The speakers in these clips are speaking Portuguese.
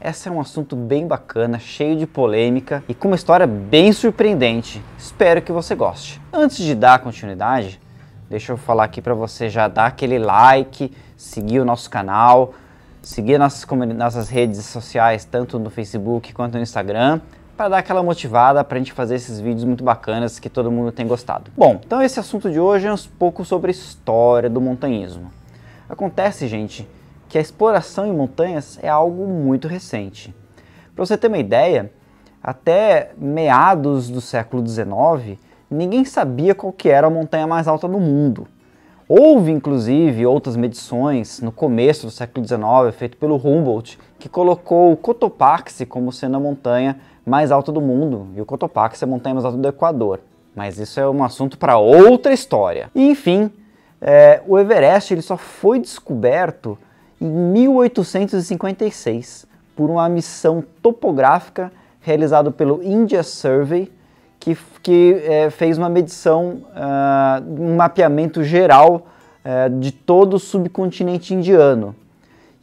Esse é um assunto bem bacana, cheio de polêmica e com uma história bem surpreendente. Espero que você goste. Antes de dar continuidade, deixa eu falar aqui para você já dar aquele like, seguir o nosso canal, seguir nossas, nossas redes sociais, tanto no Facebook quanto no Instagram, para dar aquela motivada para a gente fazer esses vídeos muito bacanas que todo mundo tem gostado. Bom, então esse assunto de hoje é um pouco sobre a história do montanhismo. Acontece, gente, que a exploração em montanhas é algo muito recente. Para você ter uma ideia, até meados do século XIX, ninguém sabia qual que era a montanha mais alta do mundo. Houve, inclusive, outras medições no começo do século XIX, feito pelo Humboldt, que colocou o Cotopaxi como sendo a montanha mais alta do mundo, e o Cotopaxi é a montanha mais alta do Equador. Mas isso é um assunto para outra história. E, enfim, é, o Everest ele só foi descoberto em 1856 por uma missão topográfica realizada pelo India Survey, que, que é, fez uma medição, uh, um mapeamento geral uh, de todo o subcontinente indiano.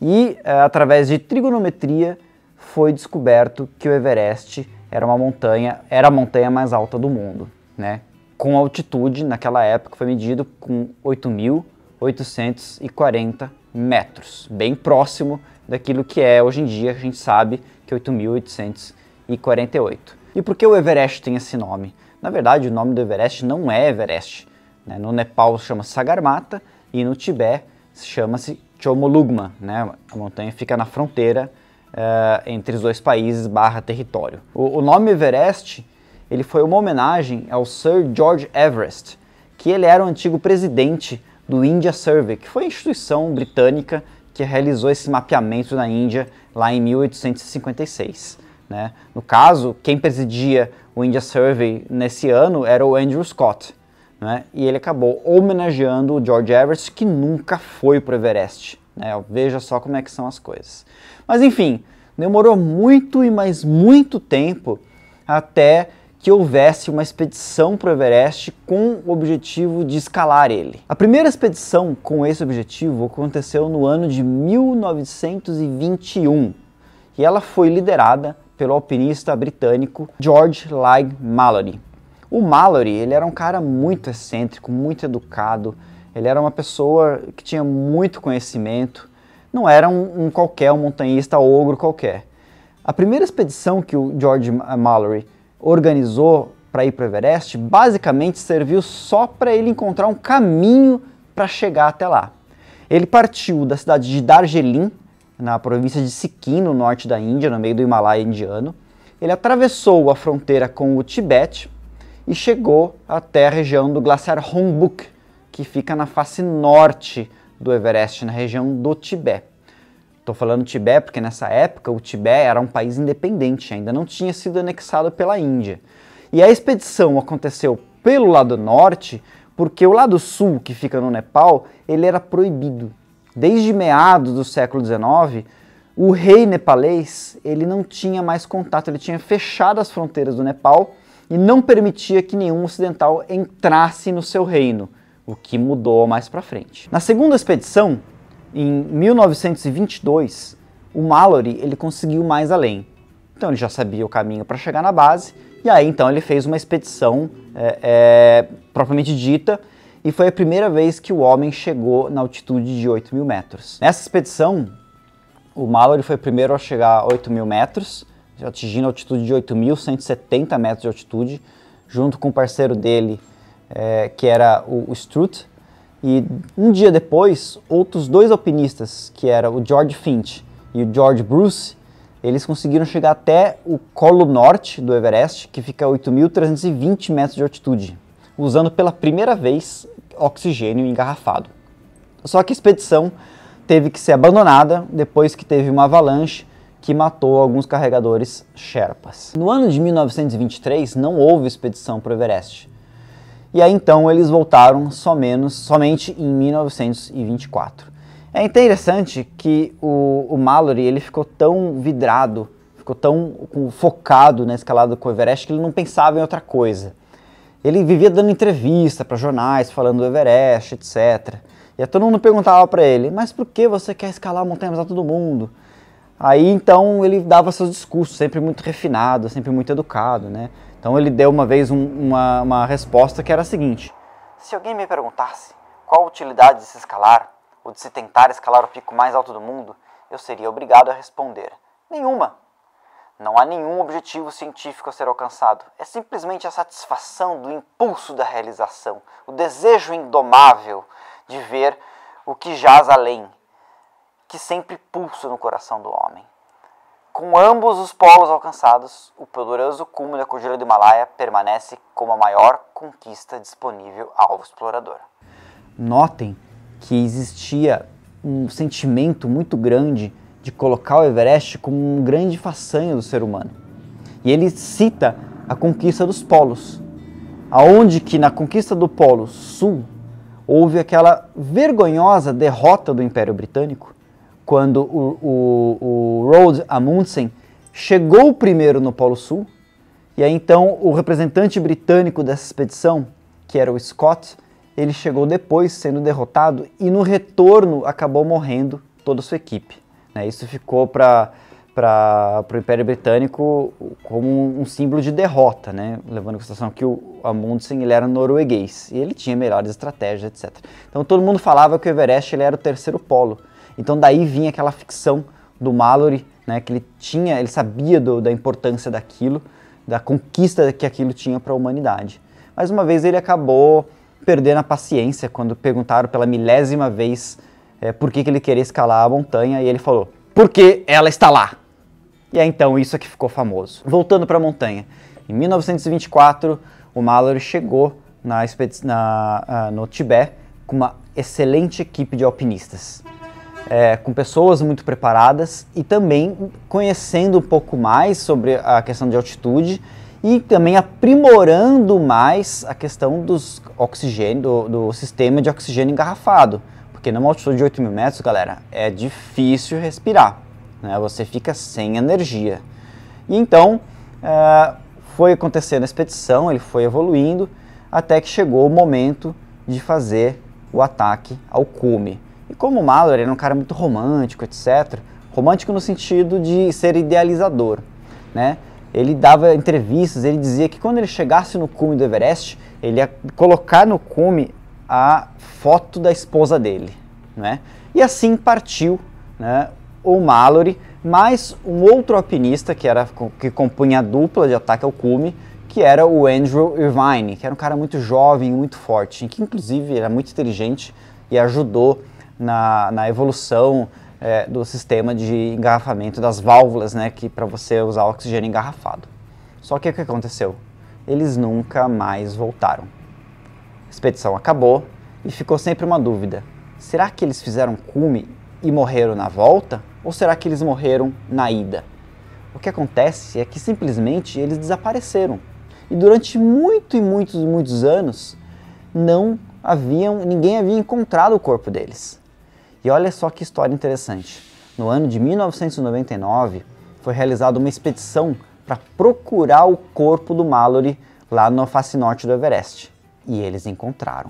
E, uh, através de trigonometria, foi descoberto que o Everest era uma montanha, era a montanha mais alta do mundo, né? Com altitude, naquela época foi medido com 8.840 metros, bem próximo daquilo que é hoje em dia, a gente sabe que 8.848. É e por que o Everest tem esse nome? Na verdade, o nome do Everest não é Everest. Né? No Nepal chama Sagarmata e no Tibete chama-se Chomolugma. Né? A montanha fica na fronteira uh, entre os dois países barra território. O, o nome Everest ele foi uma homenagem ao Sir George Everest, que ele era o antigo presidente do India Survey, que foi a instituição britânica que realizou esse mapeamento na Índia lá em 1856. Né? No caso, quem presidia o India Survey nesse ano era o Andrew Scott, né? e ele acabou homenageando o George Everest, que nunca foi para o Everest. Né? Veja só como é que são as coisas. Mas enfim, demorou muito e mais muito tempo até que houvesse uma expedição para o Everest com o objetivo de escalar ele. A primeira expedição com esse objetivo aconteceu no ano de 1921 e ela foi liderada pelo alpinista britânico George Lyg Mallory. O Mallory ele era um cara muito excêntrico, muito educado, ele era uma pessoa que tinha muito conhecimento, não era um, um qualquer um montanhista ogro qualquer. A primeira expedição que o George Mallory organizou para ir para o Everest basicamente serviu só para ele encontrar um caminho para chegar até lá. Ele partiu da cidade de Darjeeling, na província de Sikkim, no norte da Índia, no meio do Himalaia indiano. Ele atravessou a fronteira com o Tibete e chegou até a região do glaciar Hombuk, que fica na face norte do Everest, na região do Tibete. Estou falando Tibete porque nessa época o Tibete era um país independente, ainda não tinha sido anexado pela Índia. E a expedição aconteceu pelo lado norte, porque o lado sul, que fica no Nepal, ele era proibido. Desde meados do século XIX, o rei nepalês ele não tinha mais contato, ele tinha fechado as fronteiras do Nepal e não permitia que nenhum ocidental entrasse no seu reino, o que mudou mais para frente. Na segunda expedição, em 1922, o Mallory ele conseguiu mais além. Então ele já sabia o caminho para chegar na base, e aí então ele fez uma expedição é, é, propriamente dita, e foi a primeira vez que o homem chegou na altitude de 8 mil metros. Nessa expedição, o Mallory foi o primeiro a chegar a 8 mil metros, atingindo a altitude de 8.170 metros de altitude, junto com o parceiro dele, é, que era o, o Strutt, e um dia depois, outros dois alpinistas, que era o George Finch e o George Bruce, eles conseguiram chegar até o colo norte do Everest, que fica a 8.320 metros de altitude, usando pela primeira vez oxigênio engarrafado. Só que a expedição teve que ser abandonada depois que teve uma avalanche que matou alguns carregadores Sherpas. No ano de 1923 não houve expedição para o Everest, e aí então eles voltaram somente em 1924. É interessante que o, o Mallory ele ficou tão vidrado, ficou tão focado na escalada com o Everest que ele não pensava em outra coisa. Ele vivia dando entrevista para jornais falando do Everest, etc. E todo mundo perguntava para ele, mas por que você quer escalar montanhas a todo mundo? Aí então ele dava seus discursos, sempre muito refinado, sempre muito educado, né? Então ele deu uma vez um, uma, uma resposta que era a seguinte: Se alguém me perguntasse qual a utilidade de se escalar, ou de se tentar escalar o pico mais alto do mundo, eu seria obrigado a responder: nenhuma. Não há nenhum objetivo científico a ser alcançado. É simplesmente a satisfação do impulso da realização, o desejo indomável de ver o que jaz além, que sempre pulsa no coração do homem. Com ambos os polos alcançados, o poderoso cume da Cordilheira do Himalaia permanece como a maior conquista disponível ao explorador. Notem que existia um sentimento muito grande de colocar o Everest como um grande façanha do ser humano. E ele cita a conquista dos polos, aonde que na conquista do Polo Sul houve aquela vergonhosa derrota do Império Britânico quando o, o, o Roald Amundsen chegou primeiro no Polo Sul, e aí então o representante britânico dessa expedição, que era o Scott, ele chegou depois sendo derrotado e no retorno acabou morrendo toda a sua equipe. Né? Isso ficou para para o Império Britânico como um símbolo de derrota, né? levando em consideração que o Amundsen ele era norueguês e ele tinha melhores estratégias, etc. Então todo mundo falava que o Everest ele era o terceiro polo, então daí vinha aquela ficção do Mallory, né, que ele tinha, ele sabia do, da importância daquilo, da conquista que aquilo tinha para a humanidade. Mais uma vez ele acabou perdendo a paciência quando perguntaram pela milésima vez é, por que, que ele queria escalar a montanha e ele falou: porque ela está lá. E é então isso que ficou famoso. Voltando para a montanha, em 1924 o Mallory chegou na, na, ah, no Tibete com uma excelente equipe de alpinistas é, com pessoas muito preparadas e também conhecendo um pouco mais sobre a questão de altitude e também aprimorando mais a questão dos oxigênio, do, do sistema de oxigênio engarrafado. Porque numa altitude de 8 mil metros, galera, é difícil respirar. Né? Você fica sem energia. E então, é, foi acontecendo a expedição, ele foi evoluindo, até que chegou o momento de fazer o ataque ao cume. E como Mallory era um cara muito romântico, etc., romântico no sentido de ser idealizador, né? Ele dava entrevistas, ele dizia que quando ele chegasse no cume do Everest, ele ia colocar no cume a foto da esposa dele, né? E assim partiu, né, o Mallory, mais um outro alpinista que era que compunha a dupla de ataque ao cume, que era o Andrew Irvine, que era um cara muito jovem, muito forte, que inclusive era muito inteligente e ajudou na, na evolução é, do sistema de engarrafamento das válvulas, né, que para você usar oxigênio engarrafado. Só que o que aconteceu? Eles nunca mais voltaram. A expedição acabou e ficou sempre uma dúvida: será que eles fizeram cume e morreram na volta ou será que eles morreram na ida? O que acontece é que simplesmente eles desapareceram. E durante muito e muitos muitos anos não haviam, ninguém havia encontrado o corpo deles. E olha só que história interessante. No ano de 1999, foi realizada uma expedição para procurar o corpo do Mallory lá no face norte do Everest. E eles encontraram.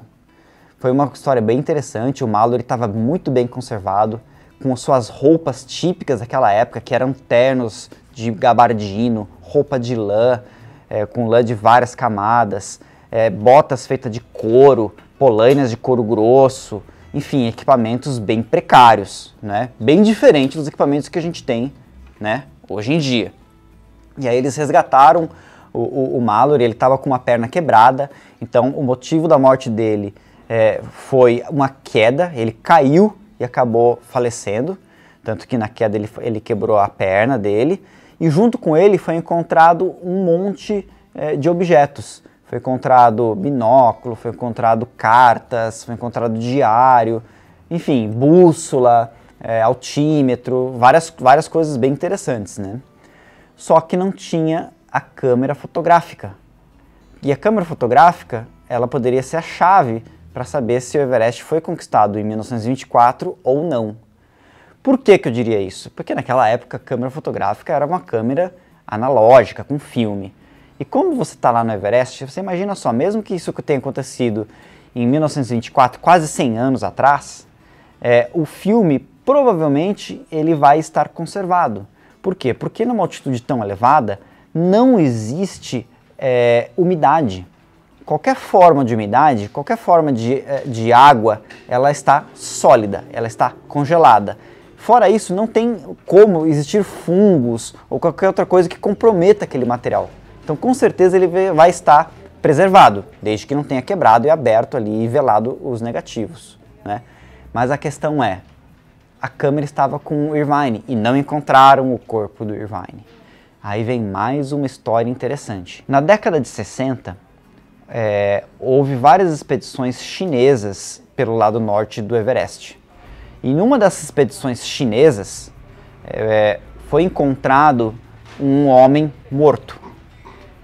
Foi uma história bem interessante, o Mallory estava muito bem conservado, com suas roupas típicas daquela época, que eram ternos de gabardino, roupa de lã, é, com lã de várias camadas, é, botas feitas de couro, polainas de couro grosso, enfim, equipamentos bem precários, né? Bem diferente dos equipamentos que a gente tem, né? Hoje em dia. E aí eles resgataram o, o, o Mallory, ele estava com uma perna quebrada, então o motivo da morte dele é, foi uma queda, ele caiu e acabou falecendo, tanto que na queda ele, ele quebrou a perna dele, e junto com ele foi encontrado um monte é, de objetos, foi encontrado binóculo, foi encontrado cartas, foi encontrado diário, enfim, bússola, é, altímetro, várias, várias coisas bem interessantes, né? Só que não tinha a câmera fotográfica. E a câmera fotográfica, ela poderia ser a chave para saber se o Everest foi conquistado em 1924 ou não. Por que, que eu diria isso? Porque naquela época a câmera fotográfica era uma câmera analógica, com filme. E como você está lá no Everest, você imagina só, mesmo que isso tenha acontecido em 1924, quase 100 anos atrás, é, o filme provavelmente ele vai estar conservado. Por quê? Porque numa altitude tão elevada não existe é, umidade. Qualquer forma de umidade, qualquer forma de, é, de água, ela está sólida, ela está congelada. Fora isso, não tem como existir fungos ou qualquer outra coisa que comprometa aquele material. Então, com certeza, ele vai estar preservado, desde que não tenha quebrado e aberto ali e velado os negativos. Né? Mas a questão é, a câmera estava com o Irvine e não encontraram o corpo do Irvine. Aí vem mais uma história interessante. Na década de 60, é, houve várias expedições chinesas pelo lado norte do Everest. E numa dessas expedições chinesas, é, foi encontrado um homem morto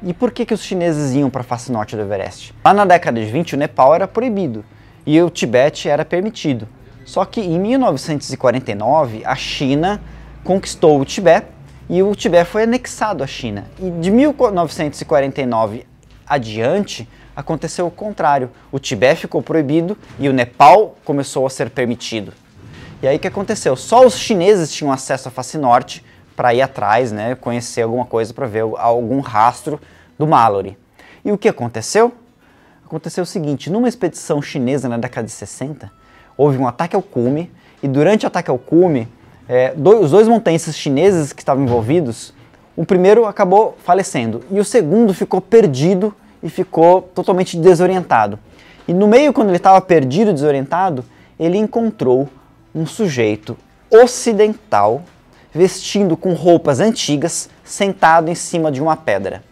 e por que, que os chineses iam para a face norte do Everest? Lá na década de 20, o Nepal era proibido e o Tibete era permitido. Só que em 1949, a China conquistou o Tibete e o Tibete foi anexado à China. E de 1949 adiante, aconteceu o contrário. O Tibete ficou proibido e o Nepal começou a ser permitido. E aí o que aconteceu? Só os chineses tinham acesso à face norte para ir atrás, né, conhecer alguma coisa para ver algum rastro do Mallory. E o que aconteceu? Aconteceu o seguinte, numa expedição chinesa na década de 60, houve um ataque ao cume e durante o ataque ao cume, é, dois, os dois montanhistas chineses que estavam envolvidos, o primeiro acabou falecendo e o segundo ficou perdido e ficou totalmente desorientado. E no meio, quando ele estava perdido, e desorientado, ele encontrou um sujeito ocidental vestindo com roupas antigas, sentado em cima de uma pedra.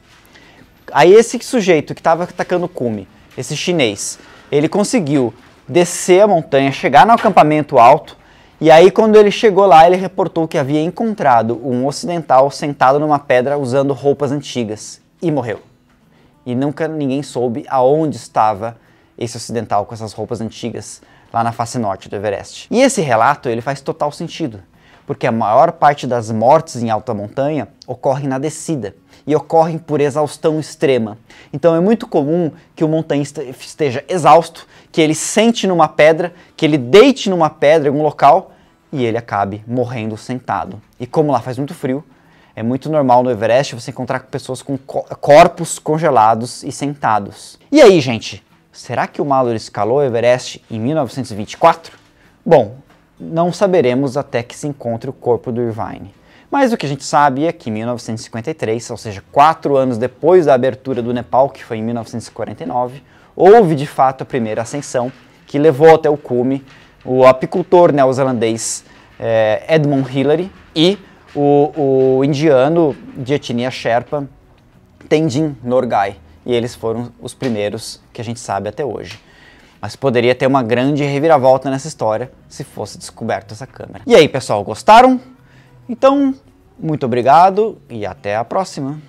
Aí esse sujeito que estava atacando cume, esse chinês, ele conseguiu descer a montanha, chegar no acampamento alto, e aí quando ele chegou lá, ele reportou que havia encontrado um ocidental sentado numa pedra usando roupas antigas e morreu. E nunca ninguém soube aonde estava esse ocidental com essas roupas antigas lá na face norte do Everest. E esse relato, ele faz total sentido porque a maior parte das mortes em alta montanha ocorrem na descida e ocorrem por exaustão extrema. Então é muito comum que o montanhista esteja exausto, que ele sente numa pedra, que ele deite numa pedra em algum local e ele acabe morrendo sentado. E como lá faz muito frio, é muito normal no Everest você encontrar pessoas com corpos congelados e sentados. E aí, gente, será que o Mallory escalou o Everest em 1924? Bom, não saberemos até que se encontre o corpo do Irvine. Mas o que a gente sabe é que em 1953, ou seja, quatro anos depois da abertura do Nepal, que foi em 1949, houve de fato a primeira ascensão que levou até o cume o apicultor neozelandês eh, Edmund Hillary e o, o, indiano de etnia Sherpa Tendin Norgay. E eles foram os primeiros que a gente sabe até hoje. Mas poderia ter uma grande reviravolta nessa história se fosse descoberta essa câmera. E aí, pessoal, gostaram? Então, muito obrigado e até a próxima!